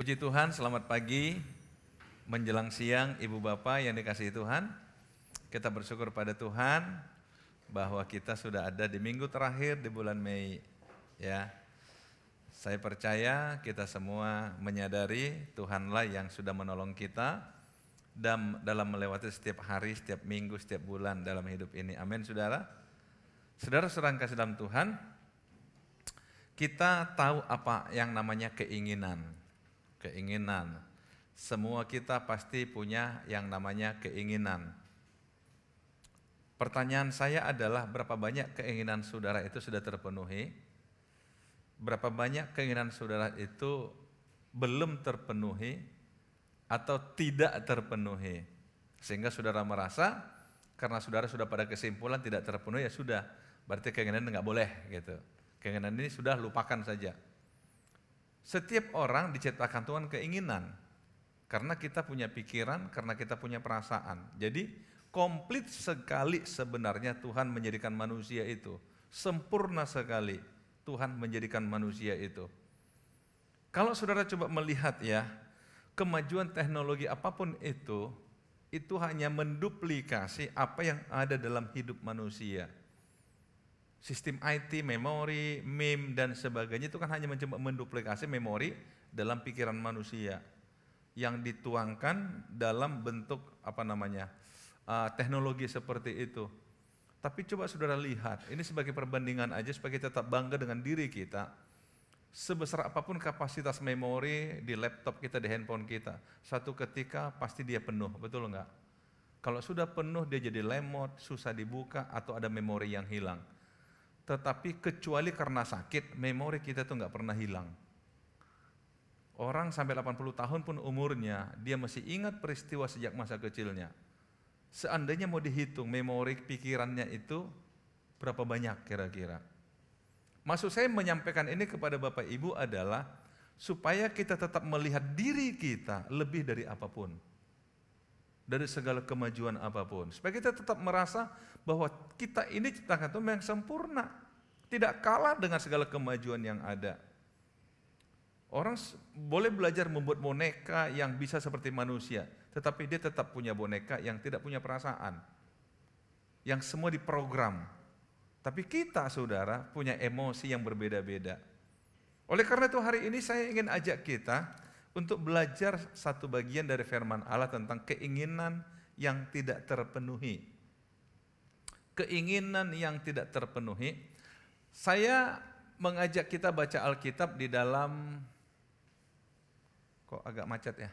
Puji Tuhan, selamat pagi, menjelang siang, Ibu Bapak yang dikasihi Tuhan. Kita bersyukur pada Tuhan bahwa kita sudah ada di minggu terakhir di bulan Mei. Ya, saya percaya kita semua menyadari Tuhanlah yang sudah menolong kita dan dalam melewati setiap hari, setiap minggu, setiap bulan dalam hidup ini. Amin, saudara. saudara serang kasih dalam Tuhan, kita tahu apa yang namanya keinginan keinginan. Semua kita pasti punya yang namanya keinginan. Pertanyaan saya adalah berapa banyak keinginan saudara itu sudah terpenuhi? Berapa banyak keinginan saudara itu belum terpenuhi atau tidak terpenuhi? Sehingga saudara merasa karena saudara sudah pada kesimpulan tidak terpenuhi ya sudah, berarti keinginan nggak boleh gitu. Keinginan ini sudah lupakan saja setiap orang diciptakan Tuhan keinginan. Karena kita punya pikiran, karena kita punya perasaan. Jadi komplit sekali sebenarnya Tuhan menjadikan manusia itu. Sempurna sekali Tuhan menjadikan manusia itu. Kalau saudara coba melihat ya, kemajuan teknologi apapun itu, itu hanya menduplikasi apa yang ada dalam hidup manusia sistem IT, memori, meme dan sebagainya itu kan hanya mencoba menduplikasi memori dalam pikiran manusia yang dituangkan dalam bentuk apa namanya uh, teknologi seperti itu. Tapi coba saudara lihat, ini sebagai perbandingan aja supaya kita tetap bangga dengan diri kita. Sebesar apapun kapasitas memori di laptop kita, di handphone kita, satu ketika pasti dia penuh, betul enggak? Kalau sudah penuh dia jadi lemot, susah dibuka, atau ada memori yang hilang tetapi kecuali karena sakit, memori kita tuh nggak pernah hilang. Orang sampai 80 tahun pun umurnya, dia masih ingat peristiwa sejak masa kecilnya. Seandainya mau dihitung memori pikirannya itu berapa banyak kira-kira. Maksud saya menyampaikan ini kepada Bapak Ibu adalah supaya kita tetap melihat diri kita lebih dari apapun. Dari segala kemajuan apapun. Supaya kita tetap merasa bahwa kita ini ciptakan Tuhan yang sempurna tidak kalah dengan segala kemajuan yang ada. Orang boleh belajar membuat boneka yang bisa seperti manusia, tetapi dia tetap punya boneka yang tidak punya perasaan. Yang semua diprogram. Tapi kita saudara punya emosi yang berbeda-beda. Oleh karena itu hari ini saya ingin ajak kita untuk belajar satu bagian dari firman Allah tentang keinginan yang tidak terpenuhi. Keinginan yang tidak terpenuhi saya mengajak kita baca Alkitab di dalam kok agak macet ya.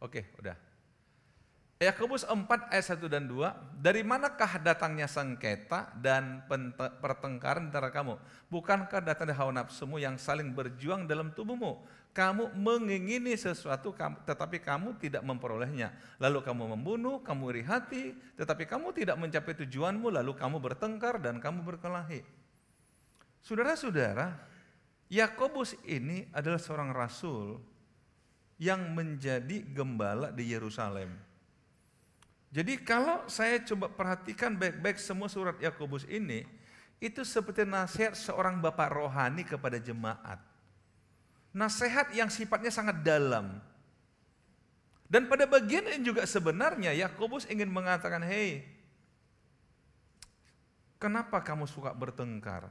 Oke, udah. Yakobus 4 ayat 1 dan 2, dari manakah datangnya sengketa dan pertengkaran antara kamu? Bukankah datang dari hawa nafsumu yang saling berjuang dalam tubuhmu? kamu mengingini sesuatu tetapi kamu tidak memperolehnya. Lalu kamu membunuh, kamu iri hati, tetapi kamu tidak mencapai tujuanmu, lalu kamu bertengkar dan kamu berkelahi. Saudara-saudara, Yakobus ini adalah seorang rasul yang menjadi gembala di Yerusalem. Jadi kalau saya coba perhatikan baik-baik semua surat Yakobus ini, itu seperti nasihat seorang bapak rohani kepada jemaat nasihat yang sifatnya sangat dalam. Dan pada bagian ini juga sebenarnya Yakobus ingin mengatakan, "Hei, kenapa kamu suka bertengkar?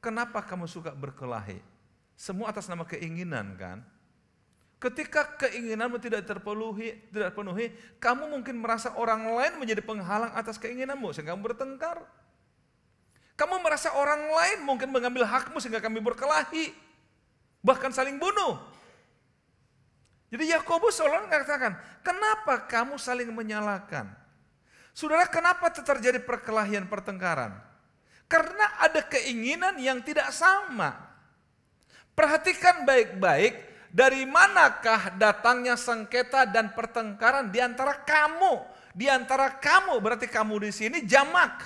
Kenapa kamu suka berkelahi? Semua atas nama keinginan kan? Ketika keinginanmu tidak terpenuhi, tidak penuhi, kamu mungkin merasa orang lain menjadi penghalang atas keinginanmu sehingga kamu bertengkar. Kamu merasa orang lain mungkin mengambil hakmu sehingga kami berkelahi bahkan saling bunuh. Jadi Yakobus seolah-olah mengatakan, kenapa kamu saling menyalahkan? Saudara, kenapa terjadi perkelahian pertengkaran? Karena ada keinginan yang tidak sama. Perhatikan baik-baik dari manakah datangnya sengketa dan pertengkaran di antara kamu. Di antara kamu berarti kamu di sini jamak.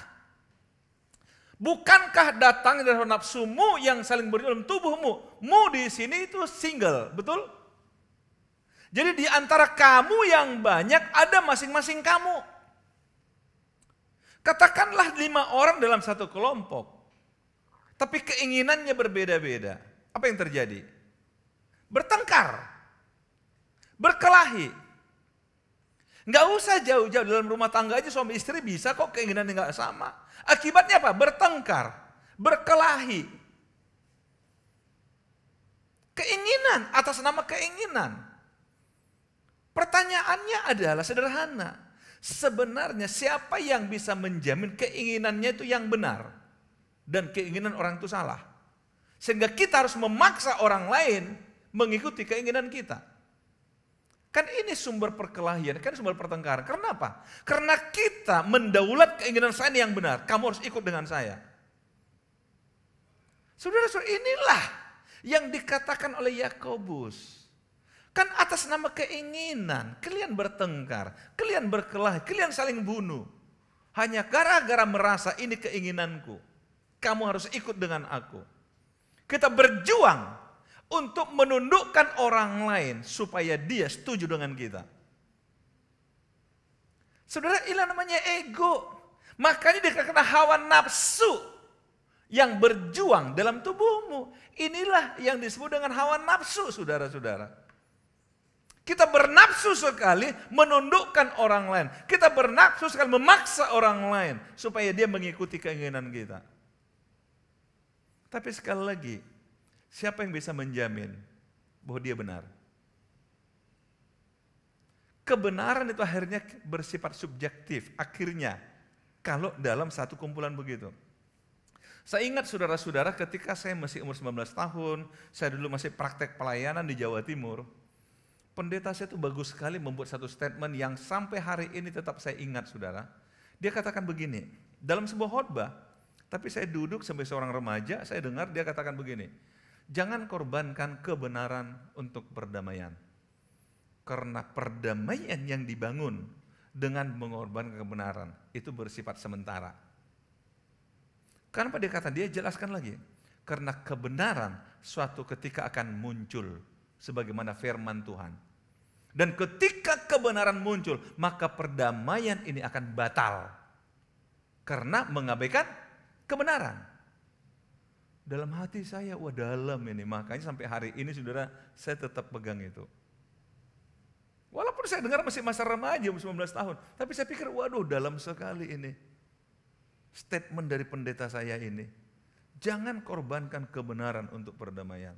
Bukankah datang dari nafsumu yang saling berjuang dalam tubuhmu? Mu di sini itu single, betul? Jadi di antara kamu yang banyak ada masing-masing kamu. Katakanlah lima orang dalam satu kelompok. Tapi keinginannya berbeda-beda. Apa yang terjadi? Bertengkar. Berkelahi. Nggak usah jauh-jauh dalam rumah tangga aja suami istri bisa kok keinginannya nggak sama. Akibatnya apa? Bertengkar, berkelahi. Keinginan atas nama keinginan. Pertanyaannya adalah sederhana. Sebenarnya siapa yang bisa menjamin keinginannya itu yang benar dan keinginan orang itu salah? Sehingga kita harus memaksa orang lain mengikuti keinginan kita. Kan ini sumber perkelahian, kan sumber pertengkaran. Karena apa? Karena kita mendaulat keinginan saya ini yang benar. Kamu harus ikut dengan saya. Saudara-saudara, inilah yang dikatakan oleh Yakobus. Kan atas nama keinginan, kalian bertengkar, kalian berkelahi, kalian saling bunuh. Hanya gara-gara merasa ini keinginanku. Kamu harus ikut dengan aku. Kita berjuang untuk menundukkan orang lain supaya dia setuju dengan kita. Saudara, inilah namanya ego. Makanya dia kena hawa nafsu yang berjuang dalam tubuhmu. Inilah yang disebut dengan hawa nafsu, saudara-saudara. Kita bernafsu sekali menundukkan orang lain. Kita bernafsu sekali memaksa orang lain supaya dia mengikuti keinginan kita. Tapi sekali lagi, Siapa yang bisa menjamin bahwa dia benar? Kebenaran itu akhirnya bersifat subjektif, akhirnya kalau dalam satu kumpulan begitu. Saya ingat saudara-saudara ketika saya masih umur 19 tahun, saya dulu masih praktek pelayanan di Jawa Timur. Pendeta saya itu bagus sekali membuat satu statement yang sampai hari ini tetap saya ingat saudara. Dia katakan begini, dalam sebuah khotbah, tapi saya duduk sampai seorang remaja, saya dengar dia katakan begini, Jangan korbankan kebenaran untuk perdamaian. Karena perdamaian yang dibangun dengan mengorbankan kebenaran itu bersifat sementara. Karena dia kata dia jelaskan lagi? Karena kebenaran suatu ketika akan muncul sebagaimana firman Tuhan. Dan ketika kebenaran muncul, maka perdamaian ini akan batal. Karena mengabaikan kebenaran. Dalam hati saya, wah dalam ini. Makanya sampai hari ini saudara, saya tetap pegang itu. Walaupun saya dengar masih masa remaja, 19 tahun. Tapi saya pikir, waduh dalam sekali ini. Statement dari pendeta saya ini. Jangan korbankan kebenaran untuk perdamaian.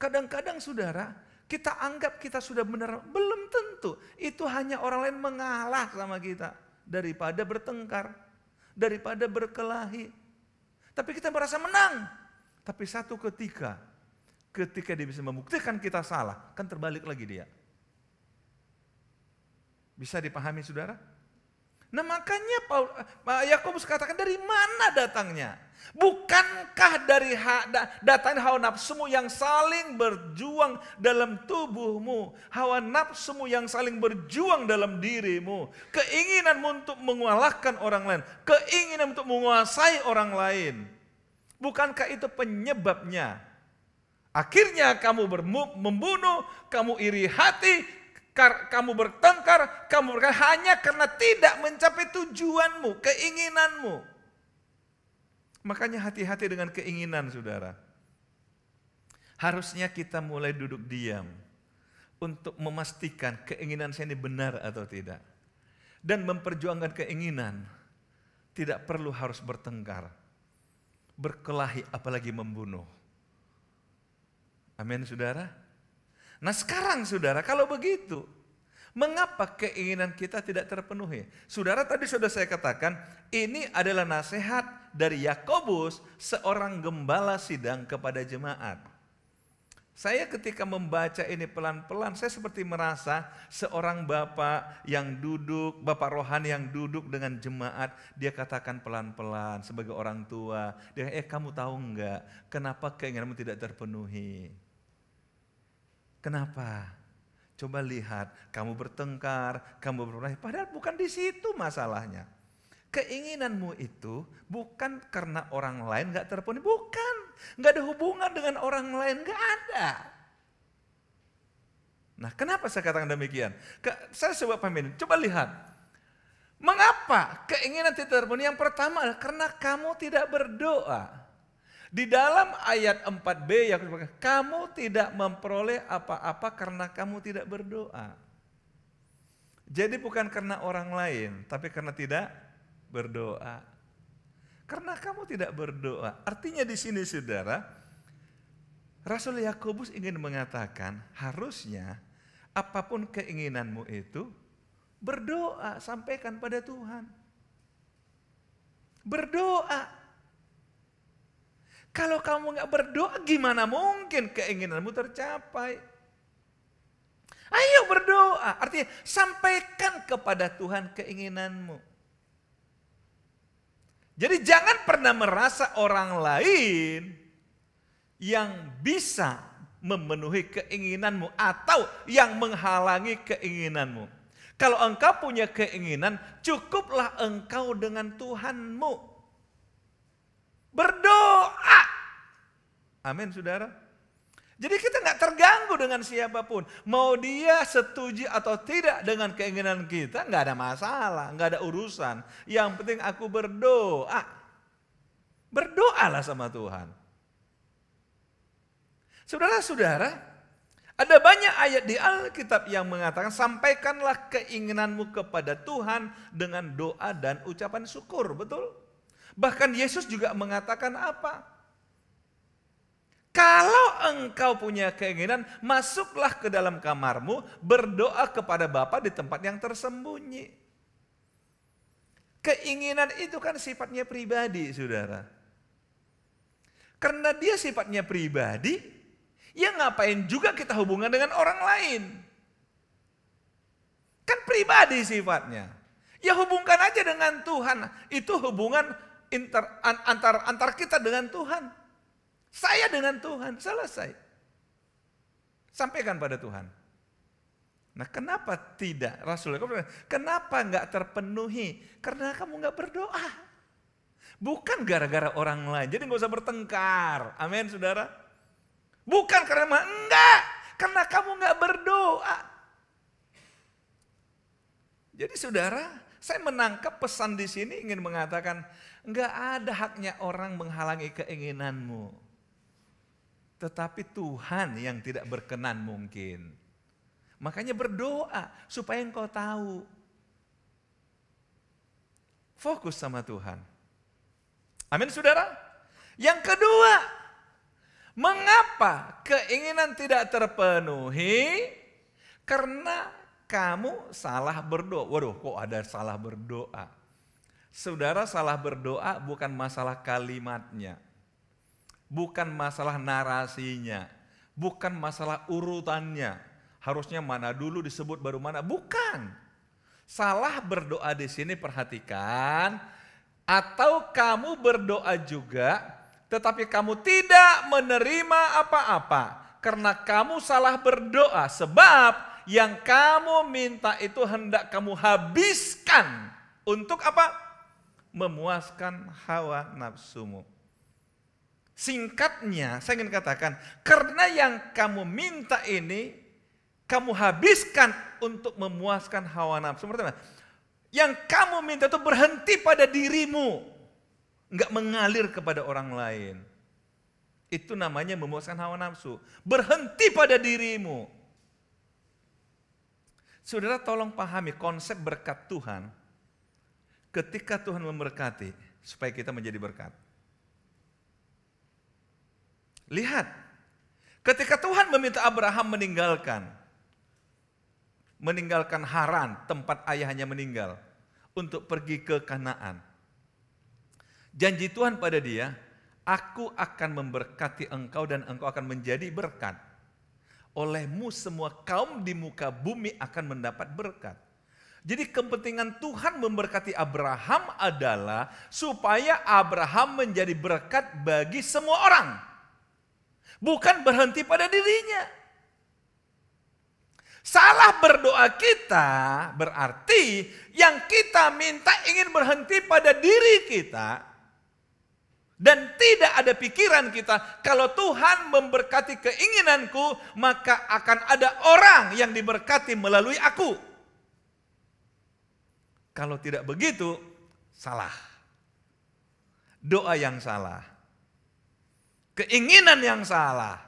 Kadang-kadang saudara, kita anggap kita sudah benar, belum tentu. Itu hanya orang lain mengalah sama kita. Daripada bertengkar, daripada berkelahi, tapi kita merasa menang. Tapi satu ketika, ketika dia bisa membuktikan kita salah, kan terbalik lagi dia. Bisa dipahami saudara? Nah makanya Paul, eh, Yakobus katakan dari mana datangnya? Bukankah dari ha, datang hawa nafsumu yang saling berjuang dalam tubuhmu, hawa nafsumu yang saling berjuang dalam dirimu, keinginanmu untuk mengalahkan orang lain, keinginan untuk menguasai orang lain. Bukankah itu penyebabnya? Akhirnya kamu bermu, membunuh, kamu iri hati, kamu bertengkar, kamu bertengkar hanya karena tidak mencapai tujuanmu, keinginanmu. Makanya hati-hati dengan keinginan saudara. Harusnya kita mulai duduk diam untuk memastikan keinginan saya ini benar atau tidak. Dan memperjuangkan keinginan tidak perlu harus bertengkar, berkelahi apalagi membunuh. Amin saudara. Nah sekarang saudara kalau begitu, mengapa keinginan kita tidak terpenuhi? Saudara tadi sudah saya katakan, ini adalah nasihat dari Yakobus, seorang gembala sidang kepada jemaat. Saya ketika membaca ini pelan-pelan, saya seperti merasa seorang bapak yang duduk, bapak rohani yang duduk dengan jemaat, dia katakan pelan-pelan sebagai orang tua, dia eh kamu tahu enggak kenapa keinginanmu tidak terpenuhi? Kenapa? Coba lihat, kamu bertengkar, kamu berperang, padahal bukan di situ masalahnya. Keinginanmu itu bukan karena orang lain gak terpenuhi, bukan. Gak ada hubungan dengan orang lain, gak ada. Nah kenapa saya katakan demikian? Ke, saya coba pahamin, coba lihat. Mengapa keinginan tidak terpenuhi? Yang pertama adalah karena kamu tidak berdoa. Di dalam ayat 4b Yakobus berkata, kamu tidak memperoleh apa-apa karena kamu tidak berdoa. Jadi bukan karena orang lain, tapi karena tidak berdoa. Karena kamu tidak berdoa. Artinya di sini saudara, Rasul Yakobus ingin mengatakan harusnya apapun keinginanmu itu berdoa sampaikan pada Tuhan. Berdoa kalau kamu nggak berdoa gimana mungkin keinginanmu tercapai? Ayo berdoa, artinya sampaikan kepada Tuhan keinginanmu. Jadi jangan pernah merasa orang lain yang bisa memenuhi keinginanmu atau yang menghalangi keinginanmu. Kalau engkau punya keinginan, cukuplah engkau dengan Tuhanmu. Berdoa. Amin saudara. Jadi kita nggak terganggu dengan siapapun. Mau dia setuju atau tidak dengan keinginan kita, nggak ada masalah, nggak ada urusan. Yang penting aku berdoa. Berdoalah sama Tuhan. Saudara-saudara, ada banyak ayat di Alkitab yang mengatakan sampaikanlah keinginanmu kepada Tuhan dengan doa dan ucapan syukur, betul? Bahkan Yesus juga mengatakan apa? Kalau engkau punya keinginan, masuklah ke dalam kamarmu, berdoa kepada Bapa di tempat yang tersembunyi. Keinginan itu kan sifatnya pribadi, saudara. Karena dia sifatnya pribadi, ya ngapain juga kita hubungan dengan orang lain. Kan pribadi sifatnya. Ya hubungkan aja dengan Tuhan. Itu hubungan inter, antar antar kita dengan Tuhan. Saya dengan Tuhan, selesai. Sampaikan pada Tuhan. Nah kenapa tidak Rasulullah? Kenapa nggak terpenuhi? Karena kamu nggak berdoa. Bukan gara-gara orang lain. Jadi nggak usah bertengkar. Amin saudara. Bukan karena enggak. Karena kamu nggak berdoa. Jadi saudara, saya menangkap pesan di sini ingin mengatakan Enggak ada haknya orang menghalangi keinginanmu. Tetapi Tuhan yang tidak berkenan mungkin. Makanya berdoa supaya engkau tahu. Fokus sama Tuhan. Amin saudara. Yang kedua, mengapa keinginan tidak terpenuhi? Karena kamu salah berdoa. Waduh, kok ada salah berdoa? Saudara salah berdoa bukan masalah kalimatnya, bukan masalah narasinya, bukan masalah urutannya. Harusnya mana dulu disebut baru mana, bukan. Salah berdoa di sini perhatikan atau kamu berdoa juga tetapi kamu tidak menerima apa-apa karena kamu salah berdoa sebab yang kamu minta itu hendak kamu habiskan untuk apa? memuaskan hawa nafsumu. Singkatnya, saya ingin katakan, karena yang kamu minta ini, kamu habiskan untuk memuaskan hawa nafsu. yang kamu minta itu berhenti pada dirimu, nggak mengalir kepada orang lain. Itu namanya memuaskan hawa nafsu. Berhenti pada dirimu. Saudara tolong pahami konsep berkat Tuhan ketika Tuhan memberkati, supaya kita menjadi berkat. Lihat, ketika Tuhan meminta Abraham meninggalkan, meninggalkan Haran, tempat ayahnya meninggal, untuk pergi ke Kanaan. Janji Tuhan pada dia, aku akan memberkati engkau dan engkau akan menjadi berkat olehmu semua kaum di muka bumi akan mendapat berkat. Jadi kepentingan Tuhan memberkati Abraham adalah supaya Abraham menjadi berkat bagi semua orang. Bukan berhenti pada dirinya. Salah berdoa kita berarti yang kita minta ingin berhenti pada diri kita dan tidak ada pikiran kita kalau Tuhan memberkati keinginanku maka akan ada orang yang diberkati melalui aku. Kalau tidak begitu, salah. Doa yang salah. Keinginan yang salah.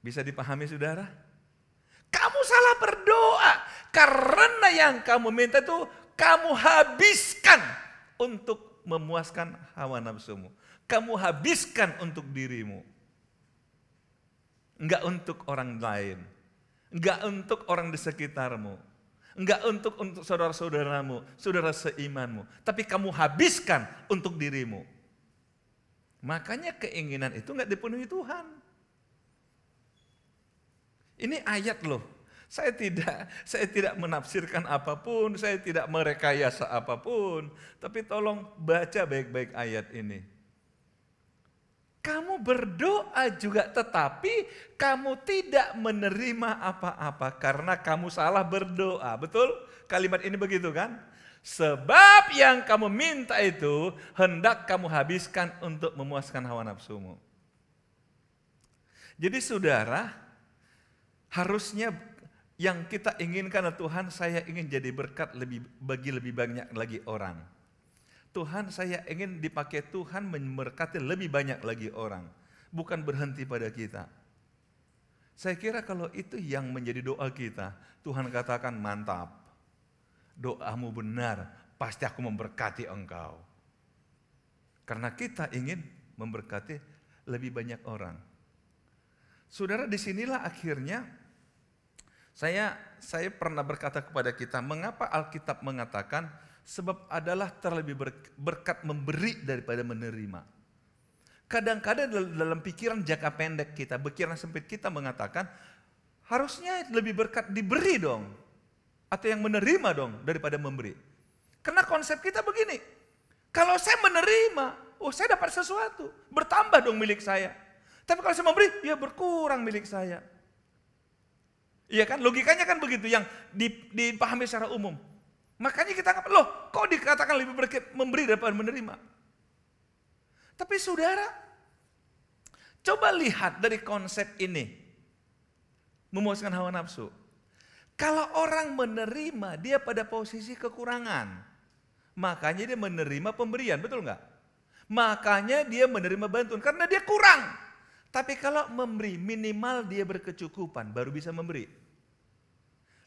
Bisa dipahami saudara? Kamu salah berdoa karena yang kamu minta itu kamu habiskan untuk memuaskan hawa nafsumu. Kamu habiskan untuk dirimu. Enggak untuk orang lain. Enggak untuk orang di sekitarmu Enggak untuk untuk saudara-saudaramu, saudara seimanmu, tapi kamu habiskan untuk dirimu. Makanya keinginan itu enggak dipenuhi Tuhan. Ini ayat loh. Saya tidak saya tidak menafsirkan apapun, saya tidak merekayasa apapun, tapi tolong baca baik-baik ayat ini kamu berdoa juga, tetapi kamu tidak menerima apa-apa karena kamu salah berdoa. Betul, kalimat ini begitu kan? Sebab yang kamu minta itu hendak kamu habiskan untuk memuaskan hawa nafsumu. Jadi, saudara, harusnya yang kita inginkan Tuhan, saya ingin jadi berkat lebih bagi lebih banyak lagi orang Tuhan saya ingin dipakai Tuhan memberkati lebih banyak lagi orang. Bukan berhenti pada kita. Saya kira kalau itu yang menjadi doa kita, Tuhan katakan mantap. Doamu benar, pasti aku memberkati engkau. Karena kita ingin memberkati lebih banyak orang. Saudara disinilah akhirnya saya saya pernah berkata kepada kita, mengapa Alkitab mengatakan Sebab adalah terlebih berkat memberi daripada menerima. Kadang-kadang dalam pikiran jangka pendek kita, pikiran sempit kita mengatakan, harusnya lebih berkat diberi dong. Atau yang menerima dong daripada memberi. Karena konsep kita begini, kalau saya menerima, oh saya dapat sesuatu, bertambah dong milik saya. Tapi kalau saya memberi, ya berkurang milik saya. Iya kan? Logikanya kan begitu yang dipahami secara umum. Makanya kita anggap, loh kok dikatakan lebih berkat memberi daripada menerima. Tapi saudara, coba lihat dari konsep ini. Memuaskan hawa nafsu. Kalau orang menerima, dia pada posisi kekurangan. Makanya dia menerima pemberian, betul nggak? Makanya dia menerima bantuan, karena dia kurang. Tapi kalau memberi, minimal dia berkecukupan, baru bisa memberi.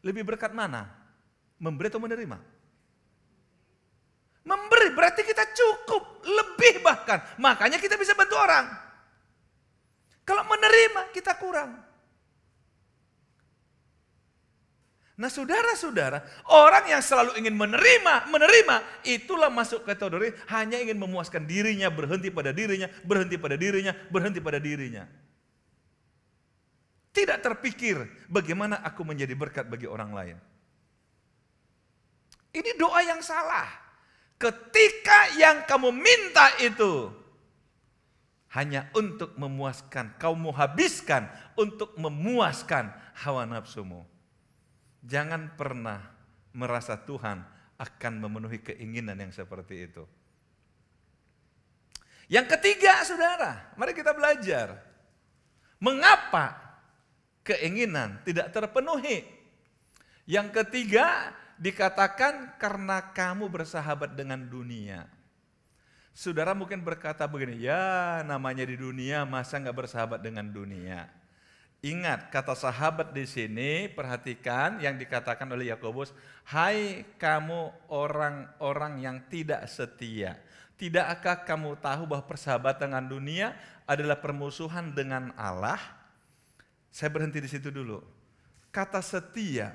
Lebih berkat mana? Memberi atau menerima? Memberi berarti kita cukup, lebih bahkan. Makanya kita bisa bantu orang. Kalau menerima kita kurang. Nah saudara-saudara, orang yang selalu ingin menerima, menerima, itulah masuk kategori hanya ingin memuaskan dirinya, berhenti pada dirinya, berhenti pada dirinya, berhenti pada dirinya. Tidak terpikir bagaimana aku menjadi berkat bagi orang lain. Ini doa yang salah. Ketika yang kamu minta itu hanya untuk memuaskan, kamu habiskan untuk memuaskan hawa nafsumu. Jangan pernah merasa Tuhan akan memenuhi keinginan yang seperti itu. Yang ketiga, saudara, mari kita belajar mengapa keinginan tidak terpenuhi. Yang ketiga, dikatakan karena kamu bersahabat dengan dunia. Saudara mungkin berkata begini, ya namanya di dunia masa nggak bersahabat dengan dunia. Ingat kata sahabat di sini, perhatikan yang dikatakan oleh Yakobus, "Hai kamu orang-orang yang tidak setia, tidakkah kamu tahu bahwa persahabatan dengan dunia adalah permusuhan dengan Allah?" Saya berhenti di situ dulu. Kata setia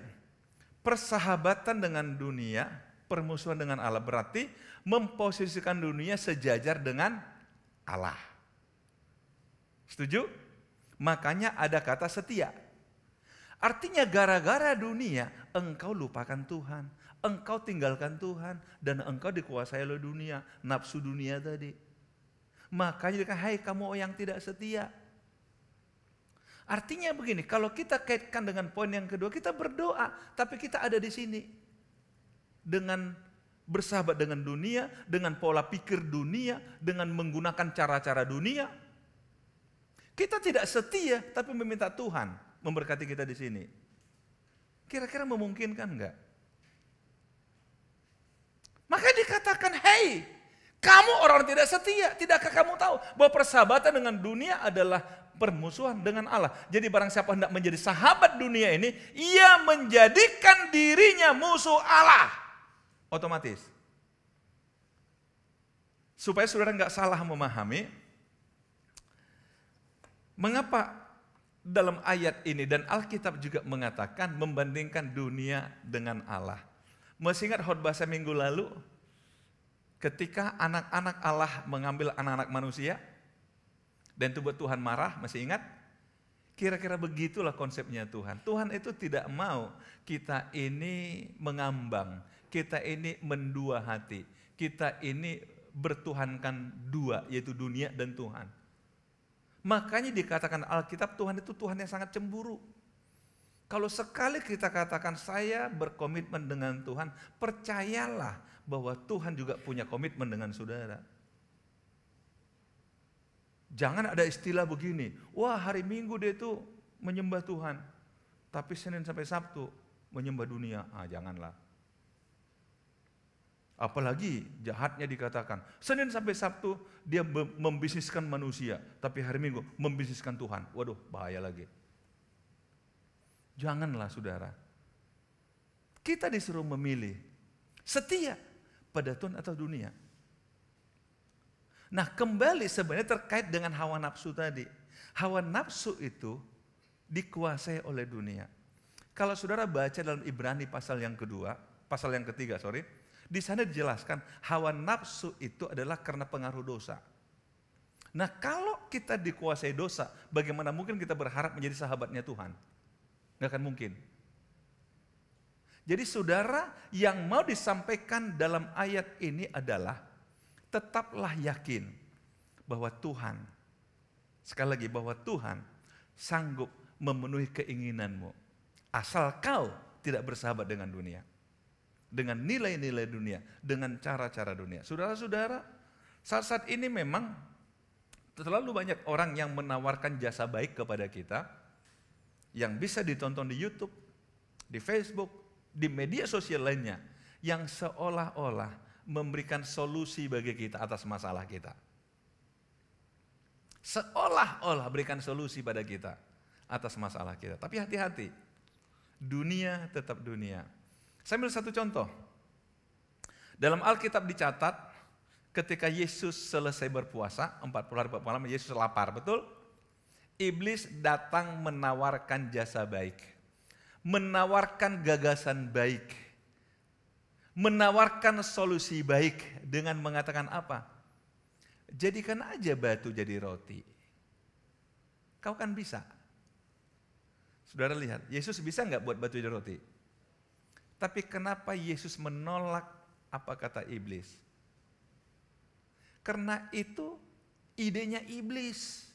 persahabatan dengan dunia, permusuhan dengan Allah berarti memposisikan dunia sejajar dengan Allah. Setuju? Makanya ada kata setia. Artinya gara-gara dunia engkau lupakan Tuhan, engkau tinggalkan Tuhan dan engkau dikuasai oleh dunia, nafsu dunia tadi. Makanya dikatakan, hai kamu yang tidak setia. Artinya begini, kalau kita kaitkan dengan poin yang kedua, kita berdoa, tapi kita ada di sini. Dengan bersahabat dengan dunia, dengan pola pikir dunia, dengan menggunakan cara-cara dunia. Kita tidak setia, tapi meminta Tuhan memberkati kita di sini. Kira-kira memungkinkan nggak? Maka dikatakan, hei, kamu orang tidak setia, tidakkah kamu tahu bahwa persahabatan dengan dunia adalah permusuhan dengan Allah. Jadi barang siapa hendak menjadi sahabat dunia ini, ia menjadikan dirinya musuh Allah. Otomatis. Supaya saudara nggak salah memahami, mengapa dalam ayat ini dan Alkitab juga mengatakan membandingkan dunia dengan Allah. Masih ingat khotbah saya minggu lalu? Ketika anak-anak Allah mengambil anak-anak manusia, dan itu buat Tuhan marah, masih ingat? Kira-kira begitulah konsepnya Tuhan. Tuhan itu tidak mau kita ini mengambang, kita ini mendua hati, kita ini bertuhankan dua, yaitu dunia dan Tuhan. Makanya dikatakan Alkitab Tuhan itu Tuhan yang sangat cemburu. Kalau sekali kita katakan saya berkomitmen dengan Tuhan, percayalah bahwa Tuhan juga punya komitmen dengan saudara. Jangan ada istilah begini, wah hari Minggu dia itu menyembah Tuhan, tapi Senin sampai Sabtu menyembah dunia, ah janganlah. Apalagi jahatnya dikatakan, Senin sampai Sabtu dia membisniskan manusia, tapi hari Minggu membisniskan Tuhan. Waduh, bahaya lagi. Janganlah saudara. Kita disuruh memilih setia pada Tuhan atau dunia. Nah kembali sebenarnya terkait dengan hawa nafsu tadi. Hawa nafsu itu dikuasai oleh dunia. Kalau saudara baca dalam Ibrani pasal yang kedua, pasal yang ketiga sorry, di sana dijelaskan hawa nafsu itu adalah karena pengaruh dosa. Nah kalau kita dikuasai dosa, bagaimana mungkin kita berharap menjadi sahabatnya Tuhan? Gak akan mungkin. Jadi saudara yang mau disampaikan dalam ayat ini adalah tetaplah yakin bahwa Tuhan, sekali lagi bahwa Tuhan sanggup memenuhi keinginanmu. Asal kau tidak bersahabat dengan dunia. Dengan nilai-nilai dunia, dengan cara-cara dunia. Saudara-saudara, saat-saat ini memang terlalu banyak orang yang menawarkan jasa baik kepada kita yang bisa ditonton di YouTube, di Facebook, di media sosial lainnya yang seolah-olah memberikan solusi bagi kita atas masalah kita. Seolah-olah berikan solusi pada kita atas masalah kita. Tapi hati-hati, dunia tetap dunia. Saya ambil satu contoh. Dalam Alkitab dicatat ketika Yesus selesai berpuasa, 40 hari 40 malam Yesus lapar, betul? Iblis datang menawarkan jasa baik menawarkan gagasan baik, menawarkan solusi baik dengan mengatakan apa? Jadikan aja batu jadi roti. Kau kan bisa. Saudara lihat, Yesus bisa nggak buat batu jadi roti? Tapi kenapa Yesus menolak apa kata iblis? Karena itu idenya iblis.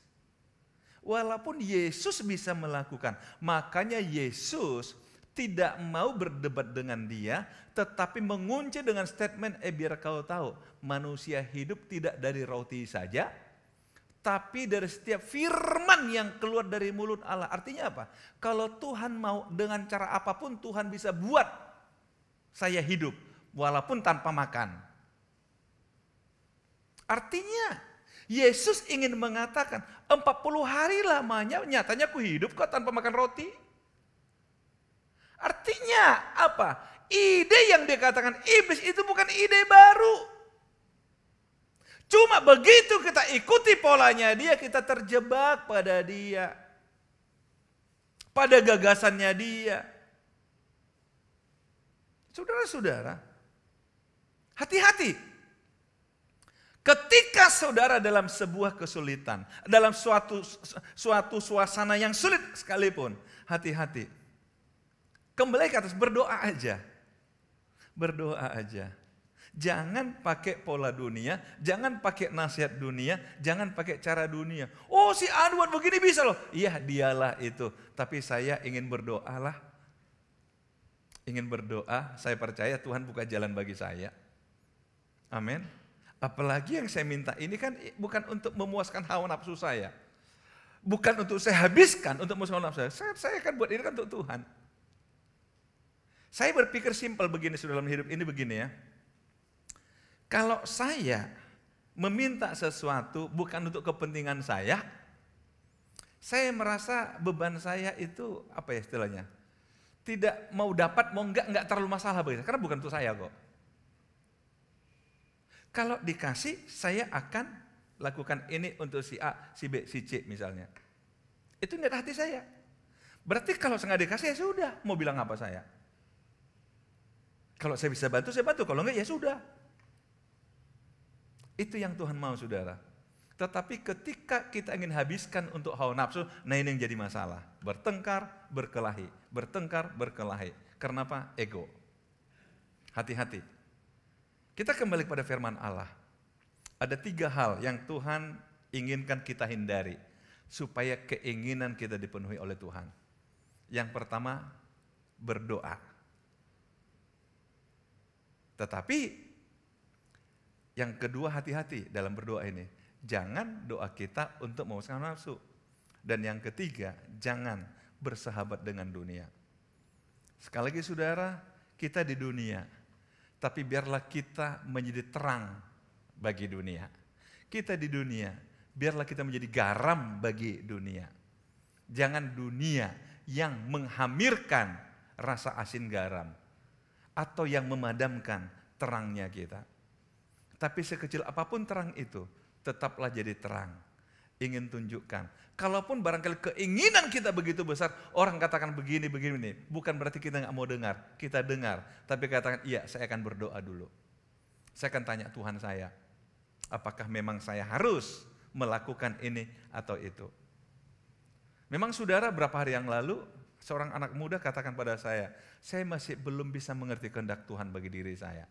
Walaupun Yesus bisa melakukan, makanya Yesus tidak mau berdebat dengan dia, tetapi mengunci dengan statement, eh biar kau tahu, manusia hidup tidak dari roti saja, tapi dari setiap firman yang keluar dari mulut Allah. Artinya apa? Kalau Tuhan mau dengan cara apapun Tuhan bisa buat saya hidup, walaupun tanpa makan. Artinya Yesus ingin mengatakan 40 hari lamanya nyatanya ku hidup kok tanpa makan roti. Artinya apa? Ide yang dikatakan iblis itu bukan ide baru. Cuma begitu kita ikuti polanya dia, kita terjebak pada dia. Pada gagasannya dia. Saudara-saudara, hati-hati. Ketika saudara dalam sebuah kesulitan, dalam suatu suatu suasana yang sulit sekalipun, hati-hati. Kembali ke atas, berdoa aja. Berdoa aja. Jangan pakai pola dunia, jangan pakai nasihat dunia, jangan pakai cara dunia. Oh si Anwar begini bisa loh. Iya dialah itu. Tapi saya ingin berdoalah. Ingin berdoa, saya percaya Tuhan buka jalan bagi saya. Amin. Apalagi yang saya minta ini kan bukan untuk memuaskan hawa nafsu saya. Bukan untuk saya habiskan, untuk memuaskan hawa nafsu saya. Saya, saya kan buat ini kan untuk Tuhan. Saya berpikir simpel begini sudah dalam hidup ini begini ya. Kalau saya meminta sesuatu bukan untuk kepentingan saya, saya merasa beban saya itu apa ya istilahnya? Tidak mau dapat, mau enggak, enggak terlalu masalah bagi Karena bukan untuk saya kok. Kalau dikasih, saya akan lakukan ini untuk si A, si B, si C misalnya. Itu niat hati saya. Berarti kalau sengaja dikasih ya sudah, mau bilang apa saya? Kalau saya bisa bantu, saya bantu. Kalau enggak, ya sudah. Itu yang Tuhan mau, saudara. Tetapi ketika kita ingin habiskan untuk hawa nafsu, nah ini yang jadi masalah. Bertengkar, berkelahi. Bertengkar, berkelahi. Karena apa? Ego. Hati-hati. Kita kembali pada firman Allah. Ada tiga hal yang Tuhan inginkan kita hindari. Supaya keinginan kita dipenuhi oleh Tuhan. Yang pertama, berdoa. Tetapi yang kedua hati-hati dalam berdoa ini. Jangan doa kita untuk memuaskan nafsu. Dan yang ketiga, jangan bersahabat dengan dunia. Sekali lagi saudara, kita di dunia. Tapi biarlah kita menjadi terang bagi dunia. Kita di dunia, biarlah kita menjadi garam bagi dunia. Jangan dunia yang menghamirkan rasa asin garam atau yang memadamkan terangnya kita. Tapi sekecil apapun terang itu, tetaplah jadi terang. Ingin tunjukkan. Kalaupun barangkali keinginan kita begitu besar, orang katakan begini, begini, bukan berarti kita nggak mau dengar, kita dengar. Tapi katakan, iya saya akan berdoa dulu. Saya akan tanya Tuhan saya, apakah memang saya harus melakukan ini atau itu. Memang saudara berapa hari yang lalu seorang anak muda katakan pada saya, saya masih belum bisa mengerti kehendak Tuhan bagi diri saya.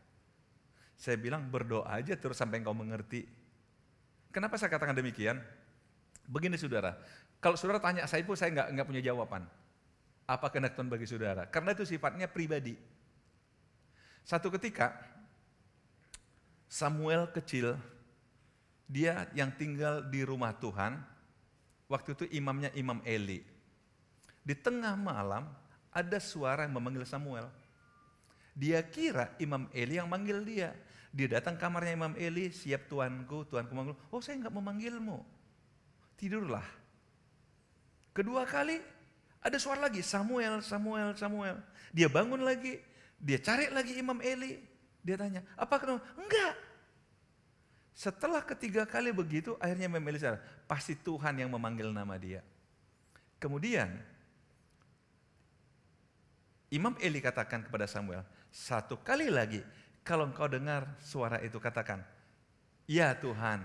Saya bilang berdoa aja terus sampai engkau mengerti. Kenapa saya katakan demikian? Begini saudara, kalau saudara tanya saya pun saya nggak nggak punya jawaban. Apa kehendak Tuhan bagi saudara? Karena itu sifatnya pribadi. Satu ketika Samuel kecil, dia yang tinggal di rumah Tuhan, waktu itu imamnya Imam Eli di tengah malam ada suara yang memanggil Samuel. Dia kira Imam Eli yang manggil dia. Dia datang kamarnya Imam Eli, siap tuanku, tuanku manggil, oh saya nggak memanggilmu. Tidurlah. Kedua kali ada suara lagi, Samuel, Samuel, Samuel. Dia bangun lagi, dia cari lagi Imam Eli. Dia tanya, apa kenapa? Enggak. Setelah ketiga kali begitu, akhirnya Imam Eli sadar, pasti Tuhan yang memanggil nama dia. Kemudian Imam Eli katakan kepada Samuel, satu kali lagi kalau engkau dengar suara itu katakan, Ya Tuhan,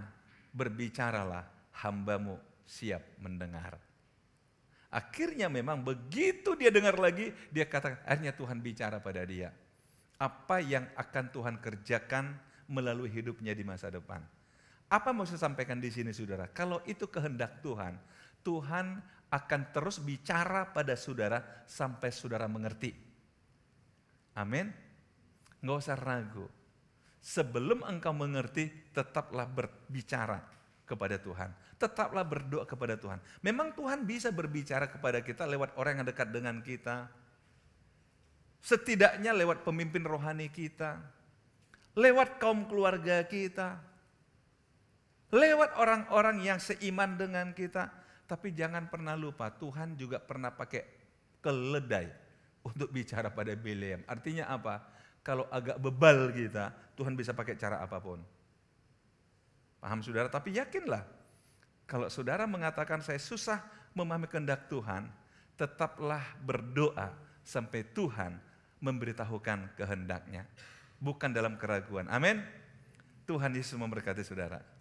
berbicaralah hambamu siap mendengar. Akhirnya memang begitu dia dengar lagi, dia katakan, akhirnya Tuhan bicara pada dia. Apa yang akan Tuhan kerjakan melalui hidupnya di masa depan. Apa mau saya sampaikan di sini saudara? Kalau itu kehendak Tuhan, Tuhan akan terus bicara pada saudara sampai saudara mengerti. Amin. Nggak usah ragu. Sebelum engkau mengerti, tetaplah berbicara kepada Tuhan. Tetaplah berdoa kepada Tuhan. Memang Tuhan bisa berbicara kepada kita lewat orang yang dekat dengan kita. Setidaknya lewat pemimpin rohani kita. Lewat kaum keluarga kita lewat orang-orang yang seiman dengan kita, tapi jangan pernah lupa, Tuhan juga pernah pakai keledai untuk bicara pada Bileam. Artinya apa? Kalau agak bebal kita, Tuhan bisa pakai cara apapun. Paham saudara? Tapi yakinlah, kalau saudara mengatakan saya susah memahami kehendak Tuhan, tetaplah berdoa sampai Tuhan memberitahukan kehendaknya. Bukan dalam keraguan. Amin. Tuhan Yesus memberkati saudara.